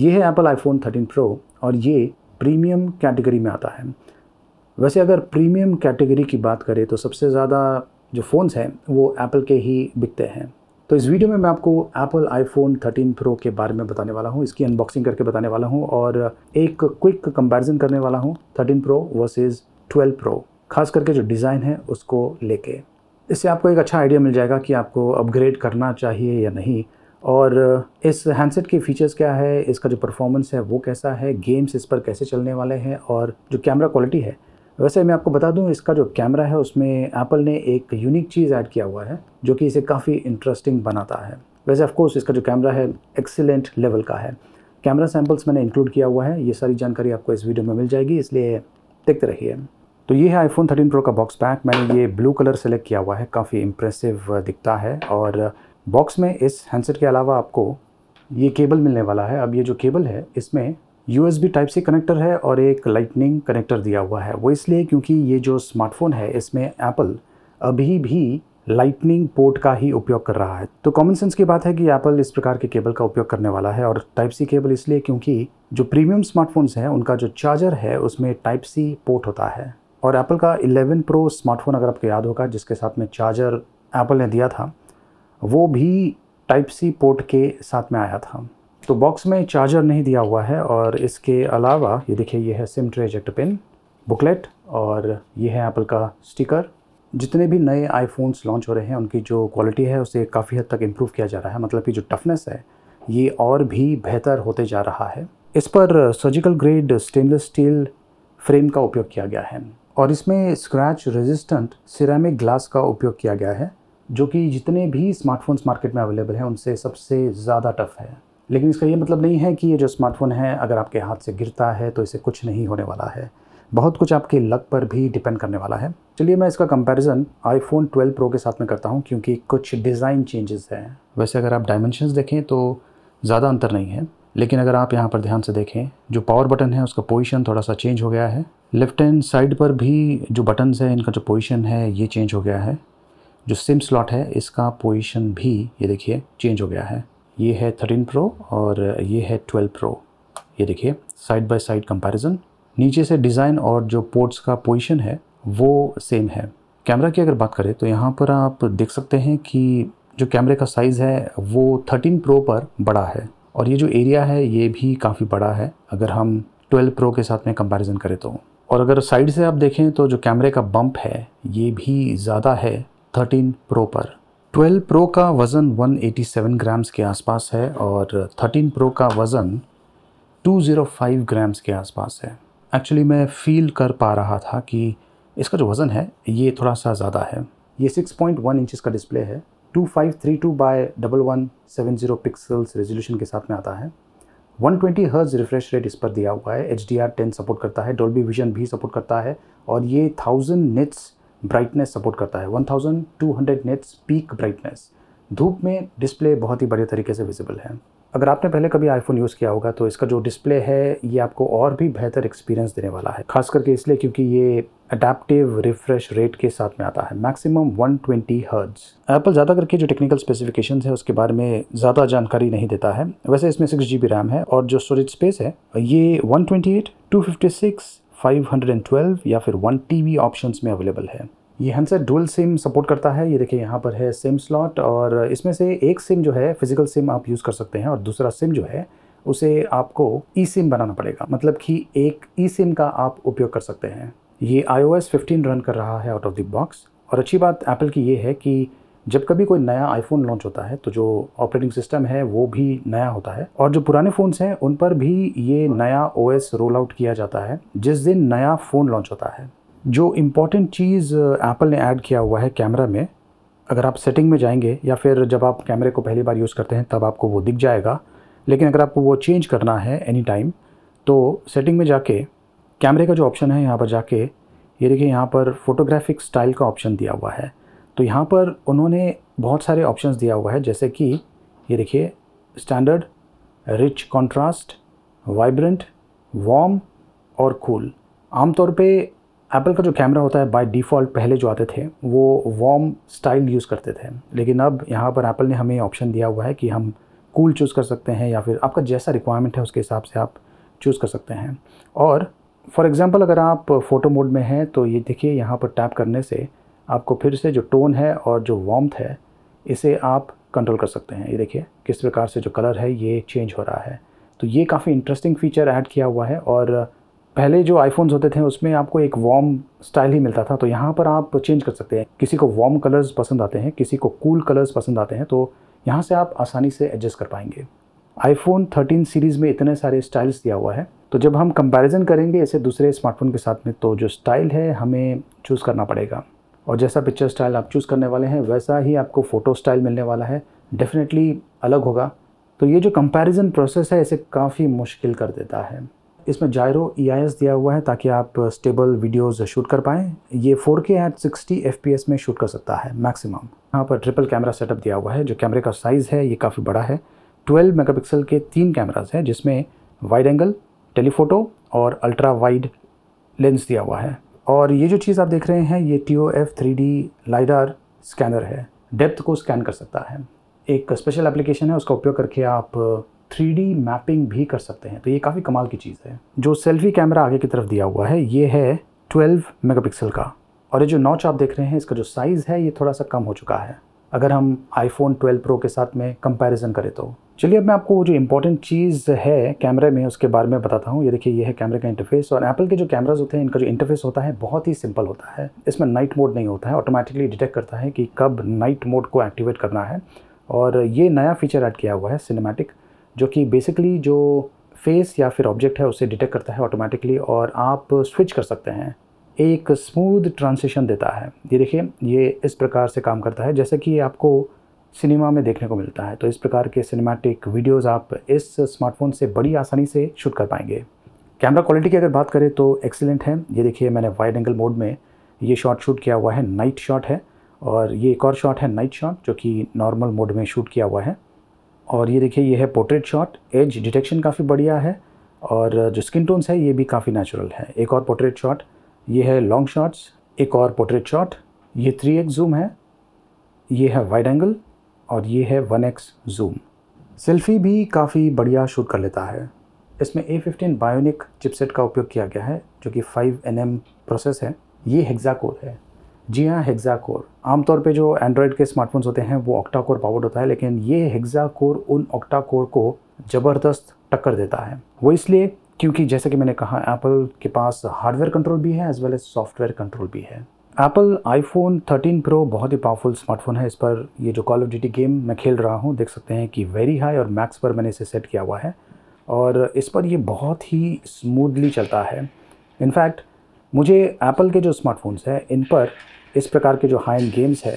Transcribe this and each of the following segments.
ये है Apple iPhone 13 pro और ये प्रीमियम कैटेगरी में आता है वैसे अगर प्रीमियम कैटेगरी की बात करें तो सबसे ज़्यादा जो फ़ोन्स हैं वो एप्पल के ही बिकते हैं तो इस वीडियो में मैं आपको एप्पल आईफोन 13 प्रो के बारे में बताने वाला हूँ इसकी अनबॉक्सिंग करके बताने वाला हूँ और एक क्विक कंपेरिजन करने वाला हूँ thirteen pro versus twelve pro खास करके जो डिज़ाइन है उसको लेके इससे आपको एक अच्छा आइडिया मिल जाएगा कि आपको अपग्रेड करना चाहिए या नहीं और इस हैंडसेट के फीचर्स क्या है इसका जो परफॉर्मेंस है वो कैसा है गेम्स इस पर कैसे चलने वाले हैं और जो कैमरा क्वालिटी है वैसे मैं आपको बता दूं इसका जो कैमरा है उसमें एप्पल ने एक यूनिक चीज़ ऐड किया हुआ है जो कि इसे काफ़ी इंटरेस्टिंग बनाता है वैसे ऑफकोर्स इसका जो कैमरा है एक्सीलेंट लेवल का है कैमरा सैम्पल्स मैंने इंक्लूड किया हुआ है ये सारी जानकारी आपको इस वीडियो में मिल जाएगी इसलिए देखते रहिए तो ये है आईफोन 13 प्रो का बॉक्स पैक मैंने ये ब्लू कलर सेलेक्ट किया हुआ है काफ़ी इम्प्रेसिव दिखता है और बॉक्स में इस हैंडसेट के अलावा आपको ये केबल मिलने वाला है अब ये जो केबल है इसमें U S B type C connector है और एक लाइटनिंग कनेक्टर दिया हुआ है वो इसलिए क्योंकि ये जो स्मार्टफोन है इसमें एप्पल अभी भी लाइटनिंग पोर्ट का ही उपयोग कर रहा है तो कॉमन सेंस की बात है कि एप्पल इस प्रकार के केबल का उपयोग करने वाला है और टाइप सी केबल इसलिए क्योंकि जो प्रीमियम स्मार्टफोन्स हैं उनका जो चार्जर है उसमें टाइप सी पोर्ट होता है और एप्पल का 11 प्रो स्मार्टफोन अगर आपको याद होगा जिसके साथ में चार्जर एप्पल ने दिया था वो भी टाइप सी पोर्ट के साथ में आया था तो बॉक्स में चार्जर नहीं दिया हुआ है और इसके अलावा ये देखिए ये है SIM tray eject pin booklet और ये है एप्पल का स्टिकर जितने भी नए आईफोन्स लॉन्च हो रहे हैं उनकी जो क्वालिटी है उसे काफ़ी हद तक इम्प्रूव किया जा रहा है मतलब कि जो टफनेस है ये और भी बेहतर होते जा रहा है इस पर surgical grade stainless steel frame का उपयोग किया गया है और इसमें स्क्रैच रेजिस्टेंट सिरामिक ग्लास का उपयोग किया गया है जो कि जितने भी स्मार्टफोन्स मार्केट में अवेलेबल हैं उनसे सबसे ज़्यादा टफ़ है लेकिन इसका ये मतलब नहीं है कि ये जो स्मार्टफ़ोन है अगर आपके हाथ से गिरता है तो इसे कुछ नहीं होने वाला है बहुत कुछ आपके लक पर भी डिपेंड करने वाला है चलिए मैं इसका कंपैरिजन आईफोन 12 प्रो के साथ में करता हूँ क्योंकि कुछ डिज़ाइन चेंजेस हैं वैसे अगर आप डायमेंशंस देखें तो ज़्यादा अंतर नहीं है लेकिन अगर आप यहाँ पर ध्यान से देखें जो पावर बटन है उसका पोजिशन थोड़ा सा चेंज हो गया है लेफ्ट हैंड साइड पर भी जो बटन्स हैं इनका जो पोज़िशन है ये चेंज हो गया है जो सिम स्लॉट है इसका पोजीशन भी ये देखिए चेंज हो गया है ये है थर्टीन प्रो और ये है ट्वेल्व प्रो ये देखिए साइड बाय साइड कंपैरिजन नीचे से डिज़ाइन और जो पोर्ट्स का पोजीशन है वो सेम है कैमरा की अगर बात करें तो यहाँ पर आप देख सकते हैं कि जो कैमरे का साइज़ है वो थर्टीन प्रो पर बड़ा है और ये जो एरिया है ये भी काफ़ी बड़ा है अगर हम ट्वेल्व प्रो के साथ में कंपेरिजन करें तो और अगर साइड से आप देखें तो जो कैमरे का बम्प है ये भी ज़्यादा है 13 प्रो पर 12 प्रो का वज़न 187 ग्राम्स के आसपास है और 13 प्रो का वज़न 205 ग्राम्स के आसपास है एक्चुअली मैं फील कर पा रहा था कि इसका जो वज़न है ये थोड़ा सा ज़्यादा है ये 6.1 इंचेस का डिस्प्ले है 2532 by double one seven zero pixels resolution के साथ में आता है 120 ट्वेंटी हर्ज रिफ्रेश रेट इस पर दिया हुआ है H D R ten support करता है डोल्बी विजन भी सपोर्ट करता है और ये थाउजेंड निट्स ब्राइटनेस सपोर्ट करता है 1200 नेट्स पीक ब्राइटनेस धूप में डिस्प्ले बहुत ही बढ़िया तरीके से विजिबल है अगर आपने पहले कभी आईफोन यूज़ किया होगा तो इसका जो डिस्प्ले है ये आपको और भी बेहतर एक्सपीरियंस देने वाला है खास करके इसलिए क्योंकि ये अडेप्टिव रिफ्रेश रेट के साथ में आता है मैक्सिमम 120 ट्वेंटी हर्ज एप्पल ज़्यादा करके जो टेक्निकल स्पेसिफिकेशन है उसके बारे में ज़्यादा जानकारी नहीं देता है वैसे इसमें सिक्स जी रैम है और जो स्टोरेज स्पेस है ये one twenty eight two fifty six 512 या फिर 1 टी ऑप्शंस में अवेलेबल है ये हैंडसेट डुअल सिम सपोर्ट करता है ये देखिए यहाँ पर है सिम स्लॉट और इसमें से एक सिम जो है फिजिकल सिम आप यूज़ कर सकते हैं और दूसरा सिम जो है उसे आपको ई सिम बनाना पड़ेगा मतलब कि एक ई सिम का आप उपयोग कर सकते हैं ये आई ओ रन कर रहा है आउट ऑफ द बॉक्स और अच्छी बात एप्पल की ये है कि जब कभी कोई नया आईफोन लॉन्च होता है तो जो ऑपरेटिंग सिस्टम है वो भी नया होता है और जो पुराने फ़ोन्स हैं उन पर भी ये नया ओएस रोल आउट किया जाता है जिस दिन नया फ़ोन लॉन्च होता है जो इम्पॉर्टेंट चीज़ एप्पल uh, ने ऐड किया हुआ है कैमरा में अगर आप सेटिंग में जाएंगे या फिर जब आप कैमरे को पहली बार यूज़ करते हैं तब आपको वो दिख जाएगा लेकिन अगर आपको वो चेंज करना है एनी टाइम तो सेटिंग में जाके कैमरे का जो ऑप्शन है यहाँ पर जाके ये यह देखिए यहाँ पर फोटोग्राफिक स्टाइल का ऑप्शन दिया हुआ है तो यहाँ पर उन्होंने बहुत सारे ऑप्शंस दिया हुआ है जैसे कि ये देखिए standard rich contrast vibrant warm और कूल आमतौर पे एप्पल का जो कैमरा होता है बाय डिफ़ॉल्ट पहले जो आते थे वो वॉम स्टाइल यूज़ करते थे लेकिन अब यहाँ पर एप्पल ने हमें ऑप्शन दिया हुआ है कि हम कूल cool चूज़ कर सकते हैं या फिर आपका जैसा रिक्वायरमेंट है उसके हिसाब से आप चूज़ कर सकते हैं और फॉर एग्ज़ाम्पल अगर आप फ़ोटो मोड में हैं तो ये देखिए यहाँ पर टैप करने से आपको फिर से जो टोन है और जो वॉम्थ है इसे आप कंट्रोल कर सकते हैं ये देखिए किस प्रकार से जो कलर है ये चेंज हो रहा है तो ये काफ़ी इंटरेस्टिंग फीचर ऐड किया हुआ है और पहले जो आईफोन्स होते थे उसमें आपको एक वार्म स्टाइल ही मिलता था तो यहाँ पर आप चेंज कर सकते हैं किसी को वार्म कलर्स पसंद आते हैं किसी को कूल कलर्स पसंद आते हैं तो यहाँ से आप आसानी से एडजस्ट कर पाएंगे आईफोन 13 सीरीज़ में इतने सारे स्टाइल्स दिया हुआ है तो जब हम कंपैरिजन करेंगे ऐसे दूसरे स्मार्टफोन के साथ में तो जो स्टाइल है हमें चूज़ करना पड़ेगा और जैसा पिक्चर स्टाइल आप चूज़ करने वाले हैं वैसा ही आपको फ़ोटो स्टाइल मिलने वाला है डेफिनेटली अलग होगा तो ये जो कंपैरिजन प्रोसेस है इसे काफ़ी मुश्किल कर देता है इसमें जायरो ई e दिया हुआ है ताकि आप स्टेबल वीडियोस शूट कर पाएँ ये 4K के एट सिक्सटी एफ में शूट कर सकता है मैक्सिमम यहाँ पर ट्रिपल कैमरा सेटअप दिया हुआ है जो कैमरे का साइज़ है ये काफ़ी बड़ा है 12 मेगापिक्सल के तीन कैमराज हैं जिसमें वाइड एंगल टेलीफोटो और अल्ट्रा वाइड लेंस दिया हुआ है और ये जो चीज़ आप देख रहे हैं ये T O F three D LiDAR scanner है डेप्थ को स्कैन कर सकता है एक स्पेशल एप्लीकेशन है उसका उपयोग करके आप थ्री मैपिंग भी कर सकते हैं तो ये काफ़ी कमाल की चीज़ है जो सेल्फी कैमरा आगे की तरफ दिया हुआ है ये है 12 मेगापिक्सल का और ये जो नॉच आप देख रहे हैं इसका जो साइज़ है ये थोड़ा सा कम हो चुका है अगर हम आईफोन 12 प्रो के साथ में कंपैरिजन करें तो चलिए अब मैं आपको वो जो इंपॉर्टेंट चीज़ है कैमरे में उसके बारे में बताता हूँ ये देखिए ये है कैमरे का इंटरफेस और एप्पल के जो कैमराज होते हैं इनका जो इंटरफेस होता है बहुत ही सिंपल होता है इसमें नाइट मोड नहीं होता है ऑटोमेटिकली डिटेक्ट करता है कि कब नाइट मोड को एक्टिवेट करना है और ये नया फीचर ऐड किया हुआ है सिनेमैटिक जो कि बेसिकली जो फेस या फिर ऑब्जेक्ट है उसे डिटेक्ट करता है ऑटोमेटिकली और आप स्विच कर सकते हैं एक स्मूथ ट्रांसिशन देता है ये देखिए ये इस प्रकार से काम करता है जैसे कि आपको सिनेमा में देखने को मिलता है तो इस प्रकार के सिनेमैटिक वीडियोज़ आप इस स्मार्टफोन से बड़ी आसानी से शूट कर पाएंगे कैमरा क्वालिटी की अगर बात करें तो एक्सीलेंट है ये देखिए मैंने वाइड एंगल मोड में ये शॉट शूट किया हुआ है नाइट शॉट है और ये एक और शॉट है नाइट शॉट जो कि नॉर्मल मोड में शूट किया हुआ है और ये देखिए ये है पोर्ट्रेट शॉट एज डिटेक्शन काफ़ी बढ़िया है और जो स्किन टोन्स है ये भी काफ़ी नेचुरल है एक और पोर्ट्रेट शॉट ये है लॉन्ग शॉट्स एक और पोर्ट्रेट शॉट ये थ्री एक्स जूम है ये है वाइड एंगल और ये है वन एक्स जूम सेल्फी भी काफ़ी बढ़िया शूट कर लेता है इसमें ए फिफ्टीन बायोनिक चिपसेट का उपयोग किया गया है जो कि फाइव एन एम प्रोसेस है ये हेक्सा कोर है जी हाँ हेक्सा कोर आमतौर पे जो एंड्रॉयड के स्मार्टफोन्स होते हैं वो ऑक्टा कोर पावर्ड होता है लेकिन ये हेक्सा कोर उन ऑक्टा कोर को ज़बरदस्त टक्कर देता है वो इसलिए क्योंकि जैसे कि मैंने कहा एप्पल के पास हार्डवेयर कंट्रोल भी है as well as software control भी है एप्पल आईफोन 13 प्रो बहुत ही पावरफुल स्मार्टफोन है इस पर ये जो कॉल ऑफ ड्यूटी गेम मैं खेल रहा हूँ देख सकते हैं कि वेरी हाई और मैक्स पर मैंने इसे सेट किया हुआ है और इस पर ये बहुत ही स्मूथली चलता है इनफैक्ट मुझे एप्पल के जो स्मार्टफोन्स हैं इन पर इस प्रकार के जो हाई एंड गेम्स है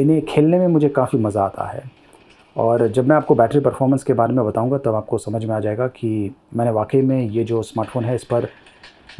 इन्हें खेलने में मुझे काफ़ी मज़ा आता है और जब मैं आपको बैटरी परफॉर्मेंस के बारे में बताऊंगा तब आपको समझ में आ जाएगा कि मैंने वाकई में ये जो स्मार्टफ़ोन है इस पर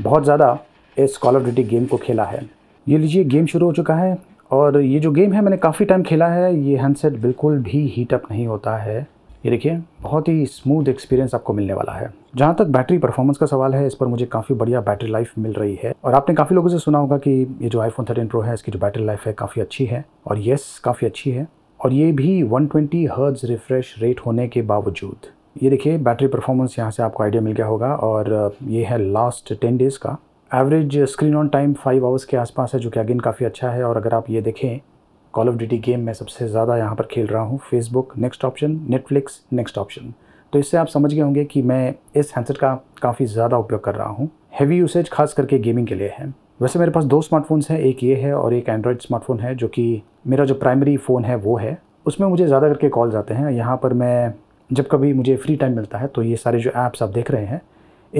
बहुत ज़्यादा इस कॉल ऑफ ड्यूटी गेम को खेला है ये लीजिए गेम शुरू हो चुका है और ये जो गेम है मैंने काफ़ी टाइम खेला है ये हैंडसेट बिल्कुल भी हीट अप नहीं होता है ये देखिए बहुत ही स्मूथ एक्सपीरियंस आपको मिलने वाला है जहाँ तक बैटरी परफॉर्मेंस का सवाल है इस पर मुझे काफ़ी बढ़िया बैटरी लाइफ मिल रही है और आपने काफ़ी लोगों से सुना होगा कि ये जो आईफोन थर्टीन प्रो है इसकी जो बैटरी लाइफ है काफ़ी अच्छी है और येस काफ़ी अच्छी है और ये भी 120 ट्वेंटी रिफ्रेश रेट होने के बावजूद ये देखिए बैटरी परफॉर्मेंस यहाँ से आपको आइडिया मिल गया होगा और ये है लास्ट टेन डेज़ का average screen on time five hours के आसपास है जो कि अगेन काफ़ी अच्छा है और अगर आप ये देखें कॉल ऑफ ड्यूटी गेम मैं सबसे ज़्यादा यहाँ पर खेल रहा हूँ Facebook next option Netflix next option तो इससे आप समझ गए होंगे कि मैं इस हैंडसेट का काफ़ी ज़्यादा उपयोग कर रहा हूँ हैवी यूसेज खास करके गेमिंग के लिए है वैसे मेरे पास दो स्मार्टफोन्स हैं एक ये है और एक एंड्रॉयड स्मार्टफोन है जो कि मेरा जो प्राइमरी फ़ोन है वो है उसमें मुझे ज़्यादा करके कॉल्स आते हैं यहाँ पर मैं जब कभी मुझे फ्री टाइम मिलता है तो ये सारे जो ऐप्स आप देख रहे हैं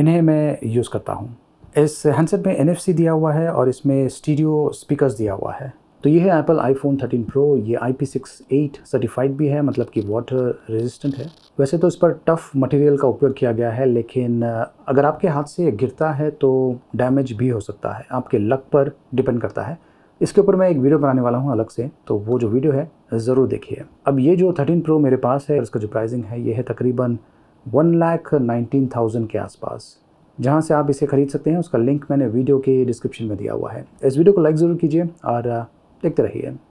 इन्हें मैं यूज़ करता हूँ इस हैंडसेट में एन दिया हुआ है और इसमें स्टीरियो स्पीकर्स दिया हुआ है तो ये है एप्पल आईफोन 13 प्रो ये आई पी सर्टिफाइड भी है मतलब कि वाटर रेजिस्टेंट है वैसे तो इस पर टफ़ मटेरियल का उपयोग किया गया है लेकिन अगर आपके हाथ से गिरता है तो डैमेज भी हो सकता है आपके लक पर डिपेंड करता है इसके ऊपर मैं एक वीडियो बनाने वाला हूँ अलग से तो वो जो वीडियो है ज़रूर देखिए अब ये जो थर्टीन प्रो मेरे पास है इसका जो प्राइसिंग है ये है तकरीबन वन लाख नाइनटीन थाउजेंड के आसपास जहाँ से आप इसे ख़रीद सकते हैं उसका लिंक मैंने वीडियो के डिस्क्रिप्शन में दिया हुआ है इस वीडियो को लाइक ज़रूर कीजिए और देखते रहिए